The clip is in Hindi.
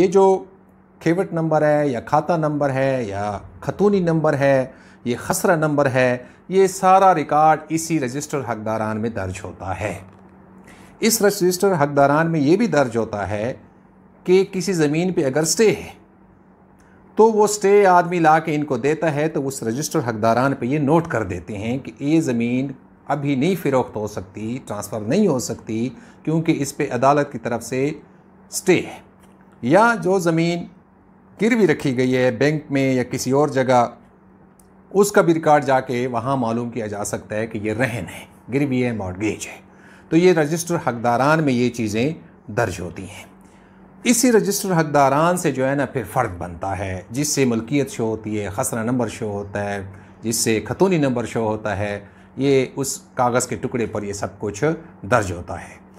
ये जो खेवट नंबर है या खाता नंबर है या खतूनी नंबर है ये खसरा नंबर है ये सारा रिकॉर्ड इसी रजिस्टर हकदारान में दर्ज होता है इस रजिस्टर हकदारान में ये भी दर्ज होता है कि किसी ज़मीन पे अगर स्टे है तो वो स्टे आदमी ला के इनको देता है तो उस रजिस्टर हकदारान पे ये नोट कर देते हैं कि ये ज़मीन अभी नहीं फ़रोख्त हो सकती ट्रांसफ़र नहीं हो सकती क्योंकि इस पर अदालत की तरफ से स्टे है या जो ज़मीन गिरवी रखी गई है बैंक में या किसी और जगह उसका भी रिकॉर्ड जाके वहाँ मालूम किया जा सकता है कि ये रहन है गिरवी है मॉडगेज है तो ये रजिस्टर हकदारान में ये चीज़ें दर्ज होती हैं इसी रजिस्टर हकदारान से जो है ना फिर फ़र्द बनता है जिससे मलकियत शो होती है खसरा नंबर शो होता है जिससे खतूनी नंबर शो होता है ये उस कागज़ के टुकड़े पर ये सब कुछ दर्ज होता है